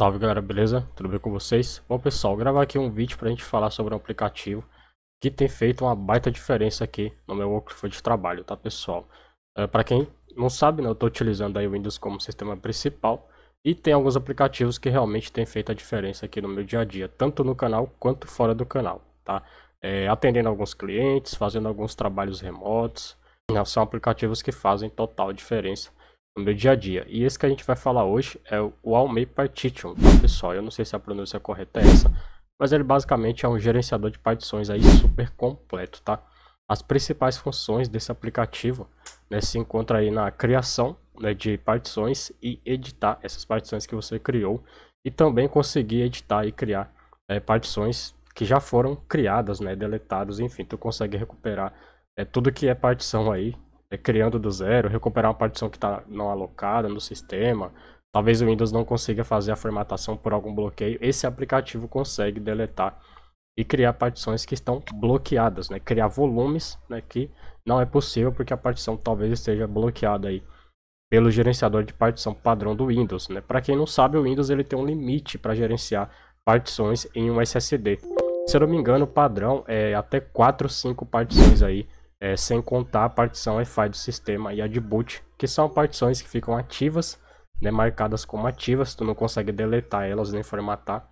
Salve galera, beleza? Tudo bem com vocês? Bom pessoal, gravar aqui um vídeo para a gente falar sobre um aplicativo que tem feito uma baita diferença aqui no meu workflow de trabalho, tá pessoal? É, eh, para quem não sabe, né, eu estou utilizando aí o Windows como sistema principal e tem alguns aplicativos que realmente tem feito a diferença aqui no meu dia a dia, tanto no canal quanto fora do canal, tá? É, atendendo alguns clientes, fazendo alguns trabalhos remotos, né, são aplicativos que fazem total diferença no meu dia a dia. E esse que a gente vai falar hoje é o Almei Partition, pessoal. Eu não sei se a pronúncia correta é essa, mas ele basicamente é um gerenciador de partições aí super completo, tá? As principais funções desse aplicativo né, se encontra aí na criação né, de partições e editar essas partições que você criou e também conseguir editar e criar é, partições que já foram criadas, né, deletadas, enfim, tu consegue recuperar é, tudo que é partição aí é, criando do zero, recuperar uma partição que está não alocada no sistema. Talvez o Windows não consiga fazer a formatação por algum bloqueio. Esse aplicativo consegue deletar e criar partições que estão bloqueadas, né? Criar volumes né? que não é possível porque a partição talvez esteja bloqueada aí pelo gerenciador de partição padrão do Windows, né? Para quem não sabe, o Windows ele tem um limite para gerenciar partições em um SSD. Se eu não me engano, o padrão é até 4 ou 5 partições aí é, sem contar a partição EFI do sistema e a de boot, que são partições que ficam ativas, né, marcadas como ativas, tu não consegue deletar elas nem formatar.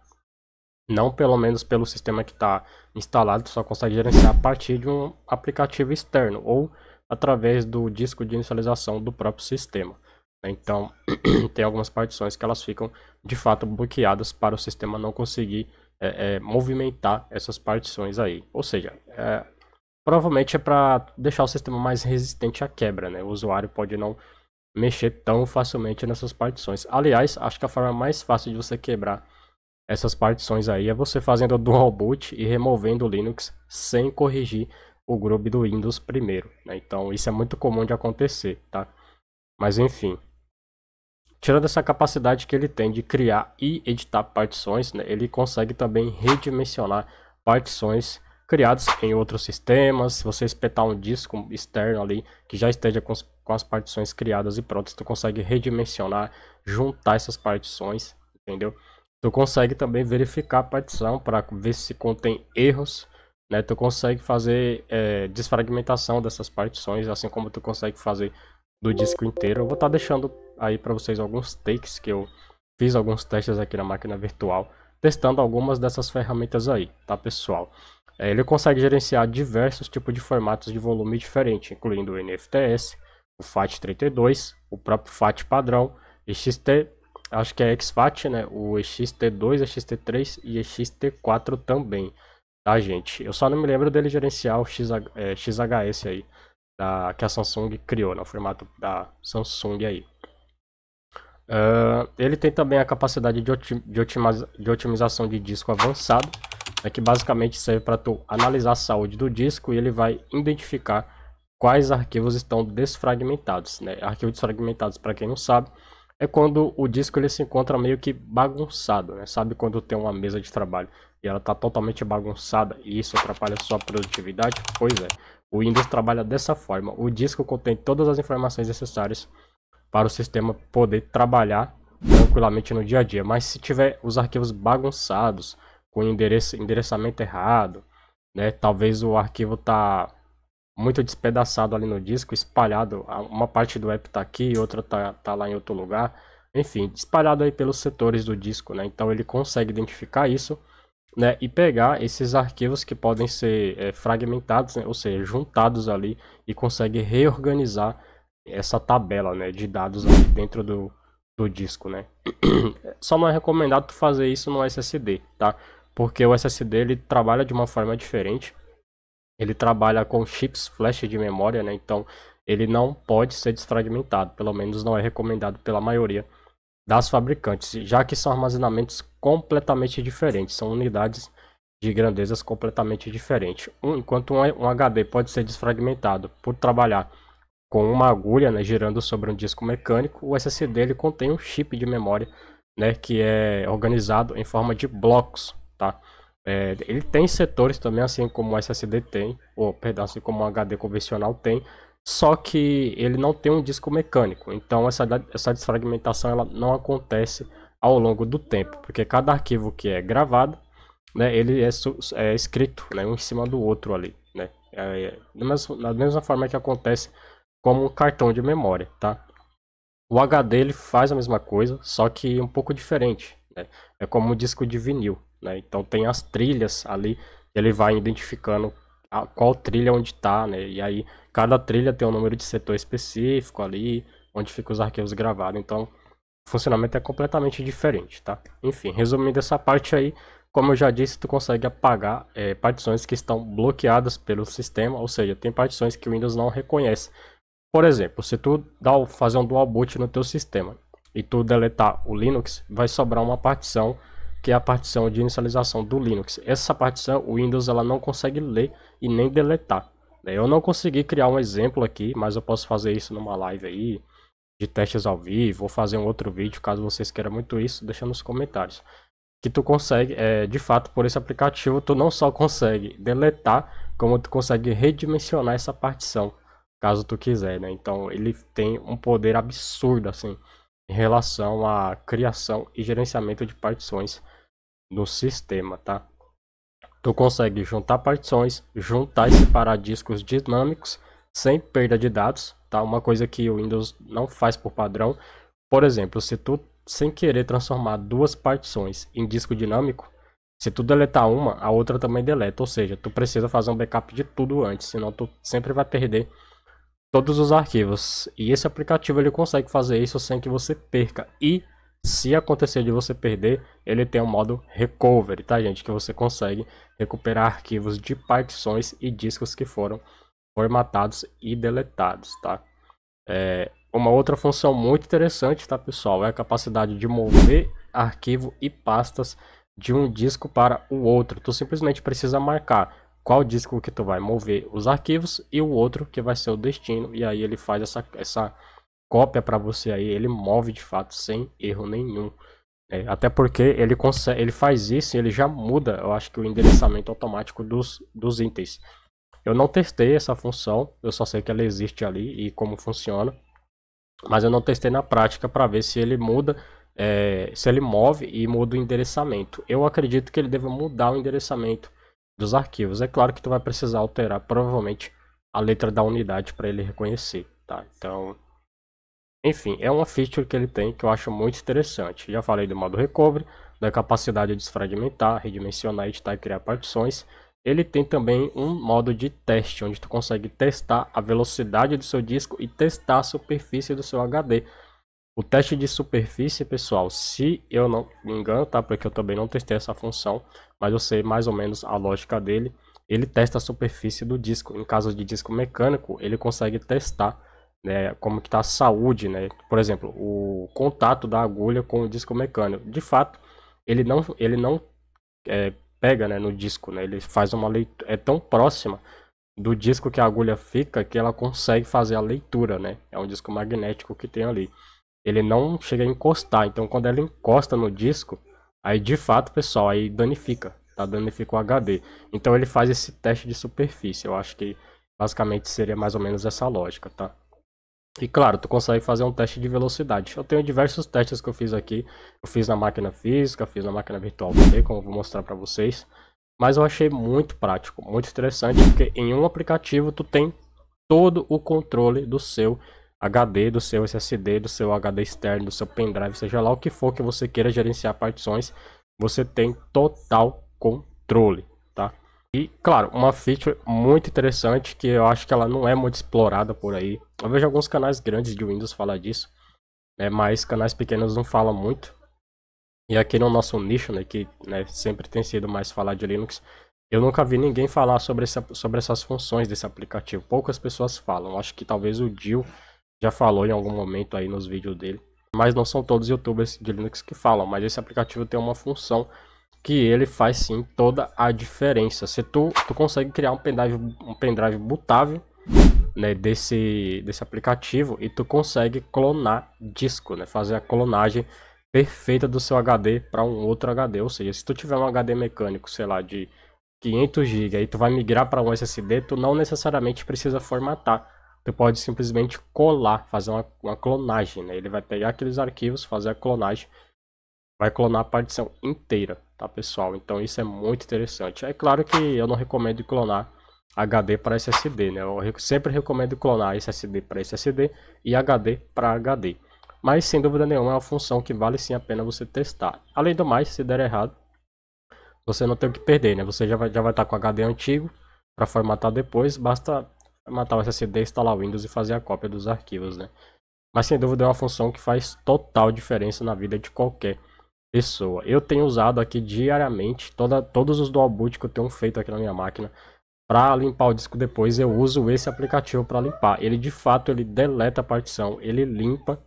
Não pelo menos pelo sistema que está instalado, tu só consegue gerenciar a partir de um aplicativo externo ou através do disco de inicialização do próprio sistema. Então, tem algumas partições que elas ficam de fato bloqueadas para o sistema não conseguir é, é, movimentar essas partições aí. Ou seja, é, Provavelmente é para deixar o sistema mais resistente à quebra, né? O usuário pode não mexer tão facilmente nessas partições. Aliás, acho que a forma mais fácil de você quebrar essas partições aí é você fazendo o dual boot e removendo o Linux sem corrigir o grupo do Windows primeiro. Né? Então isso é muito comum de acontecer, tá? Mas enfim, tirando essa capacidade que ele tem de criar e editar partições, né, ele consegue também redimensionar partições criados em outros sistemas. Se você espetar um disco externo ali que já esteja com, com as partições criadas e prontas, tu consegue redimensionar, juntar essas partições, entendeu? Tu consegue também verificar a partição para ver se contém erros, né? Tu consegue fazer é, desfragmentação dessas partições, assim como tu consegue fazer do disco inteiro. Eu vou estar tá deixando aí para vocês alguns takes que eu fiz alguns testes aqui na máquina virtual, testando algumas dessas ferramentas aí, tá pessoal? É, ele consegue gerenciar diversos tipos de formatos de volume diferente, incluindo o NFTS, o FAT32, o próprio FAT padrão, XT, acho que é XFAT, né? O XT2, XT3 e XT4 também, tá, gente? Eu só não me lembro dele gerenciar o XH, é, XHS aí, da, que a Samsung criou, no né? formato da Samsung aí. Uh, ele tem também a capacidade de, otim de, otimiza de otimização de disco avançado, é que basicamente serve para tu analisar a saúde do disco e ele vai identificar quais arquivos estão desfragmentados. Né? Arquivos desfragmentados, para quem não sabe, é quando o disco ele se encontra meio que bagunçado. Né? Sabe quando tem uma mesa de trabalho e ela está totalmente bagunçada e isso atrapalha a sua produtividade? Pois é, o Windows trabalha dessa forma. O disco contém todas as informações necessárias para o sistema poder trabalhar tranquilamente no dia a dia. Mas se tiver os arquivos bagunçados, com endereço, endereçamento errado, né? Talvez o arquivo tá muito despedaçado ali no disco, espalhado, uma parte do app tá aqui, e outra tá, tá lá em outro lugar, enfim, espalhado aí pelos setores do disco, né? Então ele consegue identificar isso, né? E pegar esses arquivos que podem ser é, fragmentados, né? ou seja, juntados ali e consegue reorganizar essa tabela, né? De dados dentro do, do disco, né? Só não é recomendado tu fazer isso no SSD, tá? porque o SSD ele trabalha de uma forma diferente. Ele trabalha com chips flash de memória, né? Então ele não pode ser desfragmentado, pelo menos não é recomendado pela maioria das fabricantes, já que são armazenamentos completamente diferentes, são unidades de grandezas completamente diferentes. Um, enquanto um, um HD pode ser desfragmentado por trabalhar com uma agulha né, girando sobre um disco mecânico, o SSD ele contém um chip de memória né, que é organizado em forma de blocos é, ele tem setores também, assim como o SSD tem, ou perdão, assim como o HD convencional tem, só que ele não tem um disco mecânico. Então essa, essa desfragmentação ela não acontece ao longo do tempo, porque cada arquivo que é gravado, né, ele é, é escrito né, um em cima do outro ali. Né? É, da mesma forma que acontece como um cartão de memória, tá? O HD ele faz a mesma coisa, só que um pouco diferente. Né? É como um disco de vinil. Né? Então tem as trilhas ali, ele vai identificando a, qual trilha onde está, né? E aí cada trilha tem um número de setor específico ali, onde ficam os arquivos gravados. Então o funcionamento é completamente diferente, tá? Enfim, resumindo essa parte aí, como eu já disse, tu consegue apagar é, partições que estão bloqueadas pelo sistema, ou seja, tem partições que o Windows não reconhece. Por exemplo, se tu dá, fazer um dual boot no teu sistema e tu deletar o Linux, vai sobrar uma partição que é a partição de inicialização do Linux. Essa partição o Windows ela não consegue ler e nem deletar. É, eu não consegui criar um exemplo aqui, mas eu posso fazer isso numa live aí de testes ao vivo, vou fazer um outro vídeo caso vocês queiram muito isso, deixa nos comentários. Que tu consegue, é, de fato, por esse aplicativo, tu não só consegue deletar, como tu consegue redimensionar essa partição, caso tu quiser, né? Então ele tem um poder absurdo, assim em relação à criação e gerenciamento de partições no sistema, tá? Tu consegue juntar partições, juntar e separar discos dinâmicos sem perda de dados, tá? Uma coisa que o Windows não faz por padrão. Por exemplo, se tu sem querer transformar duas partições em disco dinâmico, se tu deletar uma, a outra também deleta, ou seja, tu precisa fazer um backup de tudo antes, senão tu sempre vai perder todos os arquivos. E esse aplicativo ele consegue fazer isso sem que você perca. E se acontecer de você perder, ele tem um modo recovery, tá gente? Que você consegue recuperar arquivos de partições e discos que foram formatados e deletados, tá? É, uma outra função muito interessante, tá pessoal, é a capacidade de mover arquivo e pastas de um disco para o outro. Tu simplesmente precisa marcar qual disco que tu vai mover os arquivos e o outro que vai ser o destino. E aí ele faz essa, essa cópia para você aí, ele move de fato sem erro nenhum. É, até porque ele consegue, ele faz isso e ele já muda, eu acho que o endereçamento automático dos, dos itens. Eu não testei essa função, eu só sei que ela existe ali e como funciona. Mas eu não testei na prática para ver se ele muda, é, se ele move e muda o endereçamento. Eu acredito que ele deva mudar o endereçamento dos arquivos. É claro que tu vai precisar alterar provavelmente a letra da unidade para ele reconhecer, tá? Então, enfim, é uma feature que ele tem que eu acho muito interessante. Já falei do modo recovery, da capacidade de desfragmentar, redimensionar, editar e criar partições. Ele tem também um modo de teste, onde tu consegue testar a velocidade do seu disco e testar a superfície do seu HD. O teste de superfície, pessoal, se eu não me engano, tá? Porque eu também não testei essa função, mas eu sei mais ou menos a lógica dele. Ele testa a superfície do disco. Em caso de disco mecânico, ele consegue testar né, como que está a saúde, né? Por exemplo, o contato da agulha com o disco mecânico. De fato, ele não, ele não é, pega né, no disco, né? Ele faz uma leitura, é tão próxima do disco que a agulha fica que ela consegue fazer a leitura, né? É um disco magnético que tem ali ele não chega a encostar. Então quando ela encosta no disco, aí de fato, pessoal, aí danifica, tá? Danifica o HD. Então ele faz esse teste de superfície. Eu acho que basicamente seria mais ou menos essa lógica, tá? E claro, tu consegue fazer um teste de velocidade. Eu tenho diversos testes que eu fiz aqui. Eu fiz na máquina física, fiz na máquina virtual também, como eu vou mostrar para vocês. Mas eu achei muito prático, muito interessante, porque em um aplicativo tu tem todo o controle do seu HD, do seu SSD, do seu HD externo, do seu pendrive, seja lá o que for que você queira gerenciar partições, você tem total controle, tá? E claro, uma feature muito interessante que eu acho que ela não é muito explorada por aí. Eu vejo alguns canais grandes de Windows falar disso, né? mas canais pequenos não falam muito. E aqui no nosso nicho, né, que né, sempre tem sido mais falar de Linux, eu nunca vi ninguém falar sobre, essa, sobre essas funções desse aplicativo. Poucas pessoas falam. Acho que talvez o Jill já falou em algum momento aí nos vídeos dele. Mas não são todos youtubers de Linux que falam, mas esse aplicativo tem uma função que ele faz sim toda a diferença. Se tu, tu consegue criar um pendrive, um pendrive bootável né, desse, desse aplicativo e tu consegue clonar disco, né, fazer a clonagem perfeita do seu HD para um outro HD. Ou seja, se tu tiver um HD mecânico, sei lá, de 500 GB e tu vai migrar para um SSD, tu não necessariamente precisa formatar você pode simplesmente colar, fazer uma, uma clonagem, né? Ele vai pegar aqueles arquivos, fazer a clonagem, vai clonar a partição inteira, tá pessoal? Então isso é muito interessante. É claro que eu não recomendo clonar HD para SSD, né? Eu sempre recomendo clonar SSD para SSD e HD para HD. Mas sem dúvida nenhuma é uma função que vale sim a pena você testar. Além do mais, se der errado, você não tem o que perder, né? Você já vai, já vai estar tá com HD antigo para formatar depois, basta matar o SSD, instalar o Windows e fazer a cópia dos arquivos, né? Mas sem dúvida é uma função que faz total diferença na vida de qualquer pessoa. Eu tenho usado aqui diariamente, toda, todos os dual boot que eu tenho feito aqui na minha máquina, para limpar o disco depois eu uso esse aplicativo para limpar. Ele de fato ele deleta a partição, ele limpa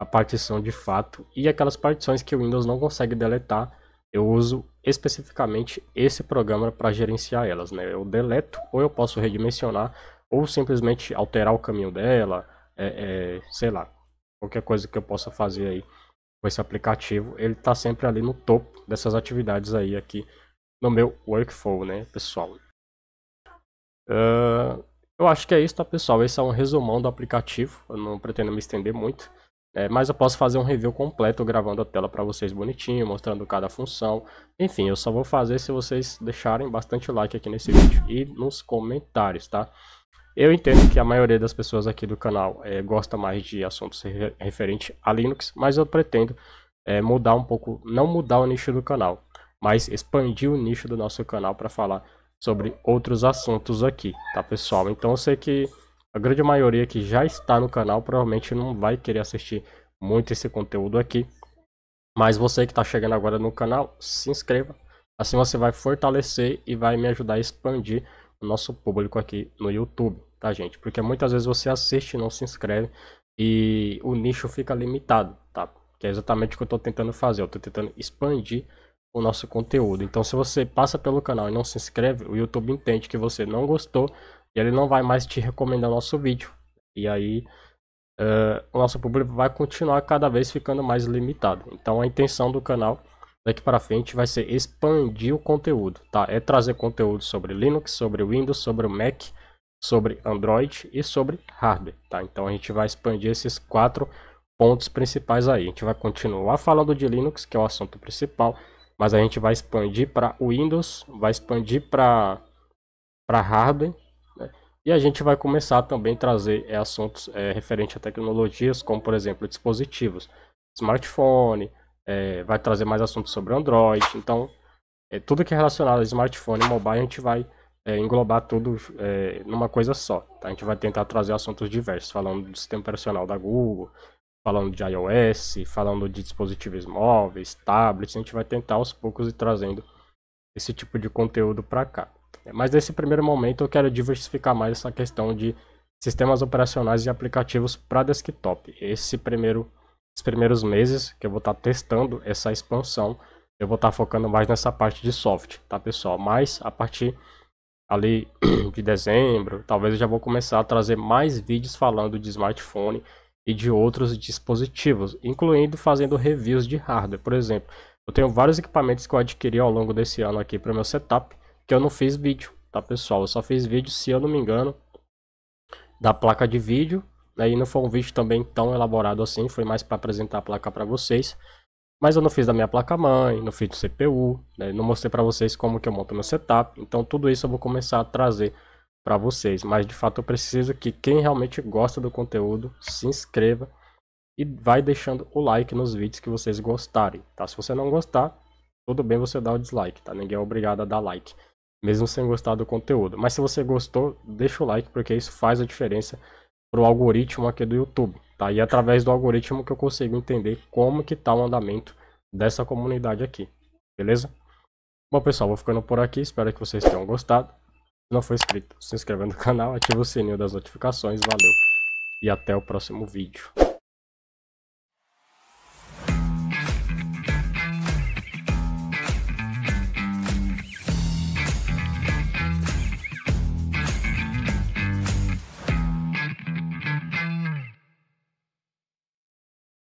a partição de fato e aquelas partições que o Windows não consegue deletar, eu uso especificamente esse programa para gerenciar elas, né? Eu deleto ou eu posso redimensionar ou simplesmente alterar o caminho dela, é, é, sei lá, qualquer coisa que eu possa fazer aí com esse aplicativo, ele está sempre ali no topo dessas atividades aí aqui no meu workflow, né, pessoal. Uh, eu acho que é isso, tá, pessoal? Esse é um resumão do aplicativo, eu não pretendo me estender muito. É, mas eu posso fazer um review completo gravando a tela para vocês bonitinho, mostrando cada função. Enfim, eu só vou fazer se vocês deixarem bastante like aqui nesse vídeo e nos comentários, tá? Eu entendo que a maioria das pessoas aqui do canal é, gosta mais de assuntos referentes a Linux, mas eu pretendo é, mudar um pouco, não mudar o nicho do canal, mas expandir o nicho do nosso canal para falar sobre outros assuntos aqui, tá pessoal? Então eu sei que a grande maioria que já está no canal provavelmente não vai querer assistir muito esse conteúdo aqui. Mas você que está chegando agora no canal, se inscreva. Assim você vai fortalecer e vai me ajudar a expandir nosso público aqui no YouTube, tá, gente? Porque muitas vezes você assiste e não se inscreve e o nicho fica limitado, tá? Que é exatamente o que eu estou tentando fazer, eu estou tentando expandir o nosso conteúdo. Então, se você passa pelo canal e não se inscreve, o YouTube entende que você não gostou e ele não vai mais te recomendar nosso vídeo. E aí, uh, o nosso público vai continuar cada vez ficando mais limitado. Então, a intenção do canal daqui para frente vai ser expandir o conteúdo, tá? É trazer conteúdo sobre Linux, sobre Windows, sobre Mac, sobre Android e sobre hardware, tá? Então a gente vai expandir esses quatro pontos principais aí. A gente vai continuar falando de Linux, que é o assunto principal, mas a gente vai expandir para Windows, vai expandir para para hardware, né? E a gente vai começar também a trazer é, assuntos é, referente a tecnologias, como por exemplo dispositivos, smartphone, é, vai trazer mais assuntos sobre Android. Então, é, tudo que é relacionado a smartphone e mobile, a gente vai é, englobar tudo é, numa coisa só. Tá? A gente vai tentar trazer assuntos diversos, falando do sistema operacional da Google, falando de iOS, falando de dispositivos móveis, tablets. A gente vai tentar aos poucos ir trazendo esse tipo de conteúdo para cá. É, mas nesse primeiro momento eu quero diversificar mais essa questão de sistemas operacionais e aplicativos para desktop. Esse primeiro os primeiros meses que eu vou estar tá testando essa expansão. Eu vou estar tá focando mais nessa parte de soft, tá pessoal? Mas a partir ali de dezembro, talvez eu já vou começar a trazer mais vídeos falando de smartphone e de outros dispositivos, incluindo fazendo reviews de hardware, por exemplo. Eu tenho vários equipamentos que eu adquiri ao longo desse ano aqui para meu setup, que eu não fiz vídeo, tá pessoal? Eu só fiz vídeo, se eu não me engano, da placa de vídeo e não foi um vídeo também tão elaborado assim, foi mais para apresentar a placa para vocês. Mas eu não fiz da minha placa-mãe, não fiz do CPU, né? não mostrei para vocês como que eu monto meu setup. Então tudo isso eu vou começar a trazer para vocês. Mas de fato eu preciso que quem realmente gosta do conteúdo se inscreva e vai deixando o like nos vídeos que vocês gostarem, tá? Se você não gostar, tudo bem você dar o dislike, tá? Ninguém é obrigado a dar like, mesmo sem gostar do conteúdo. Mas se você gostou, deixa o like porque isso faz a diferença pro algoritmo aqui do YouTube, tá? E é através do algoritmo que eu consigo entender como que tá o andamento dessa comunidade aqui, beleza? Bom pessoal, vou ficando por aqui, espero que vocês tenham gostado. Se não for inscrito, se inscreva no canal, ativa o sininho das notificações, valeu! E até o próximo vídeo.